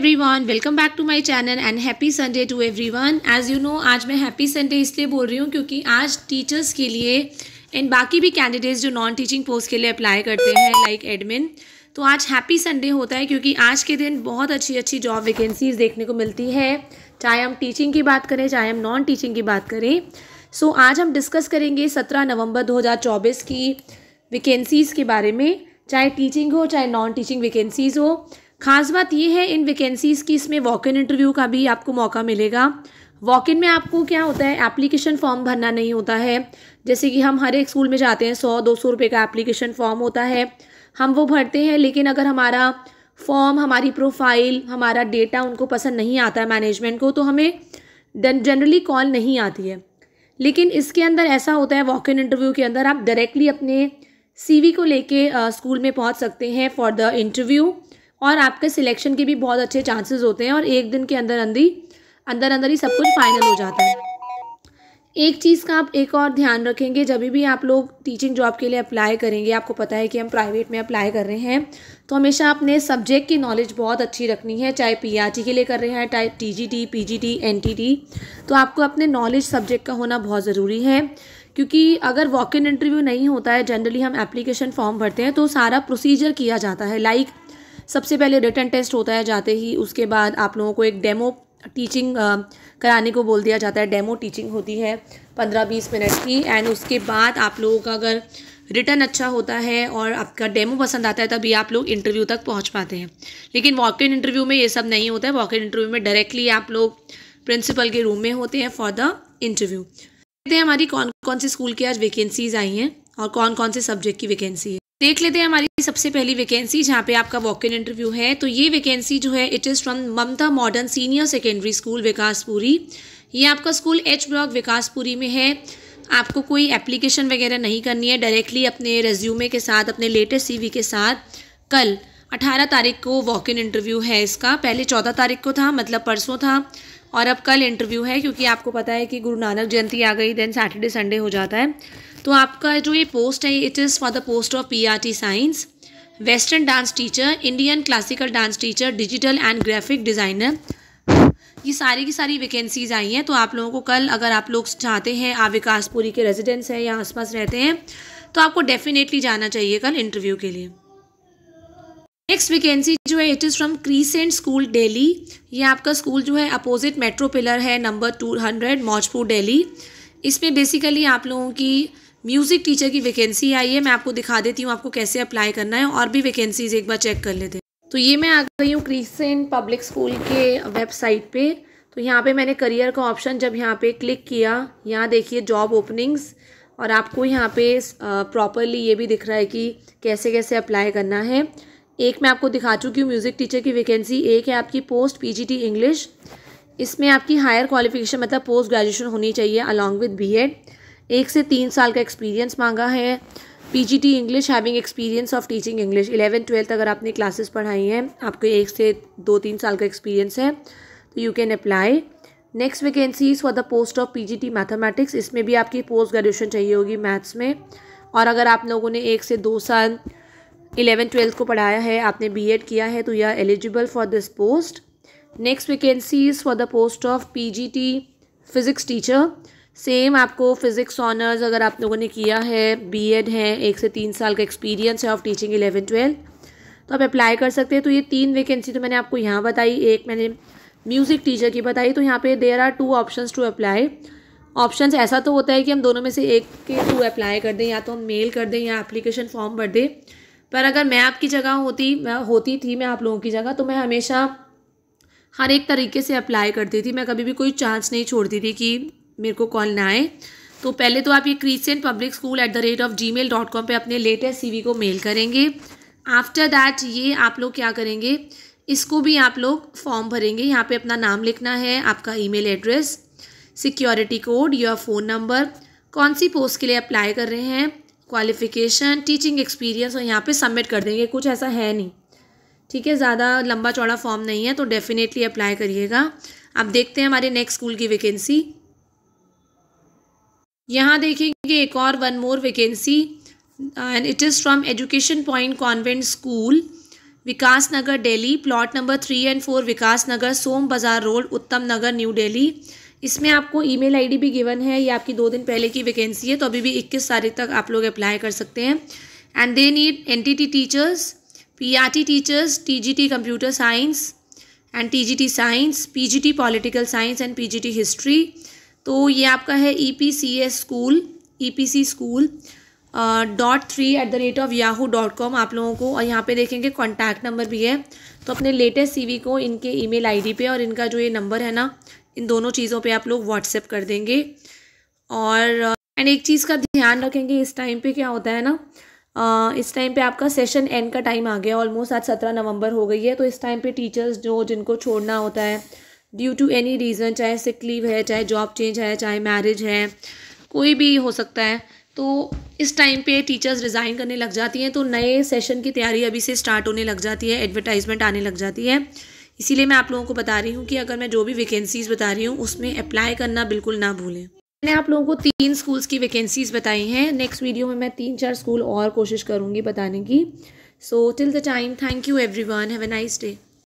everyone welcome back to my channel and happy Sunday to everyone as you know आज मैं happy Sunday इसलिए बोल रही हूँ क्योंकि आज टीचर्स के लिए एंड बाकी भी कैंडिडेट्स जो नॉन टीचिंग पोस्ट के लिए अप्लाई करते हैं लाइक like एडमिन तो आज हैप्पी संडे होता है क्योंकि आज के दिन बहुत अच्छी अच्छी जॉब वैकेंसीज देखने को मिलती है चाहे हम टीचिंग की बात करें चाहे हम नॉन टीचिंग की बात करें सो so, आज हम डिस्कस करेंगे सत्रह नवम्बर दो की वैकेंसीज़ के बारे में चाहे टीचिंग हो चाहे नॉन टीचिंग वैकेंसीज़ हो खास बात यह है इन वैकेंसीज़ की इसमें वॉक इन इंटरव्यू का भी आपको मौका मिलेगा वॉक इन में आपको क्या होता है एप्लीकेशन फॉर्म भरना नहीं होता है जैसे कि हम हर एक स्कूल में जाते हैं सौ दो सौ रुपये का एप्लीकेशन फॉर्म होता है हम वो भरते हैं लेकिन अगर हमारा फॉर्म हमारी प्रोफाइल हमारा डेटा उनको पसंद नहीं आता है मैनेजमेंट को तो हमें जनरली कॉल नहीं आती है लेकिन इसके अंदर ऐसा होता है वॉक इन इंटरव्यू के अंदर आप डायरेक्टली अपने सीवी को लेके स्कूल में पहुंच सकते हैं फॉर द इंटरव्यू और आपके सिलेक्शन के भी बहुत अच्छे चांसेस होते हैं और एक दिन के अंदर अंदर ही अंदर अंदर ही सब कुछ फाइनल हो जाता है एक चीज़ का आप एक और ध्यान रखेंगे जब भी आप लोग टीचिंग जॉब के लिए अप्लाई करेंगे आपको पता है कि हम प्राइवेट में अप्लाई कर रहे हैं तो हमेशा अपने सब्जेक्ट की नॉलेज बहुत अच्छी रखनी है चाहे पीआरटी के लिए कर रहे हैं चाहे टीजीटी, पीजीटी, एनटीटी तो आपको अपने नॉलेज सब्जेक्ट का होना बहुत ज़रूरी है क्योंकि अगर वॉक इन इंटरव्यू नहीं होता है जनरली हम एप्लीकेशन फॉर्म भरते हैं तो सारा प्रोसीजर किया जाता है लाइक सबसे पहले रिटर्न टेस्ट होता है जाते ही उसके बाद आप लोगों को एक डेमो टीचिंग कराने को बोल दिया जाता है डेमो टीचिंग होती है पंद्रह बीस मिनट की एंड उसके बाद आप लोगों का अगर रिटर्न अच्छा होता है और आपका डेमो पसंद आता है तभी आप लोग इंटरव्यू तक पहुंच पाते हैं लेकिन वॉक इन इंटरव्यू में ये सब नहीं होता है वॉक इन इंटरव्यू में डायरेक्टली आप लोग प्रिंसिपल के रूम में होते हैं फॉर द इंटरव्यू देखते हैं हमारी कौन कौन से स्कूल की आज वैकेंसीज आई हैं और कौन कौन से सब्जेक्ट की वैकेंसी है देख लेते हैं हमारी सबसे पहली वैकेंसी जहाँ पे आपका वॉक इन इंटरव्यू है तो ये वैकेंसी जो है it is from Mamta modern senior secondary school Vikaspuri ये आपका स्कूल एच ब्लॉक विकासपुरी में है आपको कोई एप्लीकेशन वगैरह नहीं करनी है डायरेक्टली अपने रेज्यूमे के साथ अपने लेटेस्ट सीवी के साथ कल अठारह तारीख को वॉक इन इंटरव्यू है इसका पहले चौदह तारीख को था मतलब परसों था और अब कल इंटरव्यू है क्योंकि आपको पता है कि गुरु नानक जयंती आ गई देन सैटरडे संडे हो जाता है तो आपका जो ये पोस्ट है it is for the post of P R T science western dance teacher Indian classical dance teacher digital and graphic designer ये सारी की सारी वैकेंसीज़ आई हैं तो आप लोगों को कल अगर आप लोग चाहते हैं आप विकासपुरी के रेजिडेंस हैं या आसपास रहते हैं तो आपको डेफिनेटली जाना चाहिए कल इंटरव्यू के लिए नेक्स्ट वैकेंसी जो है it is from crescent school Delhi ये आपका स्कूल जो है अपोजिट मेट्रो पिलर है number two hundred Maujpur Delhi इसमें बेसिकली आप लोगों की म्यूज़िक टीचर की वैकेंसी आई है मैं आपको दिखा देती हूँ आपको कैसे अप्लाई करना है और भी वैकेंसीज एक बार चेक कर लेते हैं तो ये मैं आ गई हूँ क्रीसेंट पब्लिक स्कूल के वेबसाइट पे तो यहाँ पे मैंने करियर का ऑप्शन जब यहाँ पे क्लिक किया यहाँ देखिए जॉब ओपनिंग्स और आपको यहाँ पे प्रॉपरली ये भी दिख रहा है कि कैसे कैसे अप्लाई करना है एक मैं आपको दिखा चुकी हूँ म्यूज़िक टीचर की वैकेंसी एक है आपकी पोस्ट पी इंग्लिश इसमें आपकी हायर क्वालिफिकेशन मतलब पोस्ट ग्रेजुएशन होनी चाहिए अलॉन्ग विद बी एक से तीन साल का एक्सपीरियंस मांगा है P G T English having experience of teaching English eleven twelfth अगर आपने क्लासेस पढ़ाई हैं आपके एक से दो तीन साल का एक्सपीरियंस है तो you can apply next is for the post of P G T mathematics इसमें भी आपकी पोस्ट ग्रेजुएशन चाहिए होगी मैथ्स में और अगर आप लोगों ने एक से दो साल इलेवन ट्वेल्थ को पढ़ाया है आपने बी एड किया है तो you are eligible for this post next is for the post of P G T physics teacher same आपको फिज़िक्स ऑनर्स अगर आप लोगों ने किया है बीएड है एक से तीन साल का एक्सपीरियंस है ऑफ टीचिंग इलेवन ट्वेल्व तो आप अप्लाई कर सकते हैं तो ये तीन वैकेंसी तो मैंने आपको यहाँ बताई एक मैंने म्यूज़िक टीचर की बताई तो यहाँ पे there are two option to apply option ऐसा तो होता है कि हम दोनों में से एक के थ्रू अप्लाई कर दें या तो हम मेल कर दें या अप्लीकेशन फॉर्म भर दें पर अगर मैं आपकी जगह होती मैं होती थी मैं आप लोगों की जगह तो मैं हमेशा हर एक तरीके से अप्लाई करती थी मैं कभी भी कोई चांस नहीं छोड़ती थी कि मेरे को कॉल ना आए तो पहले तो आप ये Christian public school at the rate of G mail dot com पर अपने लेटेस्ट सी वी को मेल करेंगे आफ्टर दैट ये आप लोग क्या करेंगे इसको भी आप लोग फॉर्म भरेंगे यहाँ पे अपना नाम लिखना है आपका ईमेल एड्रेस सिक्योरिटी कोड या फ़ोन नंबर कौन सी पोस्ट के लिए अप्लाई कर रहे हैं क्वालिफिकेशन टीचिंग एक्सपीरियंस और यहाँ पे सबमिट कर देंगे कुछ ऐसा है नहीं ठीक है ज़्यादा लंबा चौड़ा फॉर्म नहीं है तो डेफ़िनेटली अप्लाई करिएगा आप देखते हैं हमारे नेक्स्ट स्कूल की वैकेंसी यहाँ देखेंगे एक और one more vacancy and it is from education point convent school Vikas Nagar Delhi plot number three and four Vikas Nagar Som Bazaar road उत्तम नगर न्यू डेली इसमें आपको ईमेल आईडी भी गिवन है ये आपकी दो दिन पहले की वैकेंसी है तो अभी भी इक्कीस तारीख तक आप लोग अप्लाई कर सकते हैं and they need N T T teachers P R T teachers T G T computer science and T G T science P G T political science and P G T history तो ये आपका है E P C S school E P C school dot three at the rate of Yahoo dot com आप लोगों को और यहाँ पे देखेंगे कॉन्टैक्ट नंबर भी है तो अपने लेटेस्ट सी वी को इनके ई मेल आई डी पर और इनका जो ये नंबर है ना इन दोनों चीज़ों पर आप लोग व्हाट्सएप कर देंगे और एंड एक चीज़ का ध्यान रखेंगे इस टाइम पर क्या होता है ना इस टाइम पे आपका सेशन एंड का टाइम आ गया ऑलमोस्ट आज सत्रह नवंबर हो गई है तो इस टाइम पे टीचर्स जो जिनको छोड़ना होता है ड्यू टू एनी रीज़न चाहे सिक लीव है चाहे जॉब चेंज है चाहे मैरिज है कोई भी हो सकता है तो इस टाइम पे टीचर्स रिज़ाइन करने लग जाती हैं तो नए सेशन की तैयारी अभी से स्टार्ट होने लग जाती है एडवर्टाइजमेंट आने लग जाती है इसीलिए मैं आप लोगों को बता रही हूँ कि अगर मैं जो भी वैकेंसीज़ बता रही हूँ उसमें अप्लाई करना बिल्कुल ना भूलें मैंने आप लोगों को तीन स्कूल्स की वैकेंसीज़ बताई हैं नेक्स्ट वीडियो में मैं तीन चार स्कूल और कोशिश करूँगी बताने की so till the time thank you everyone have a nice day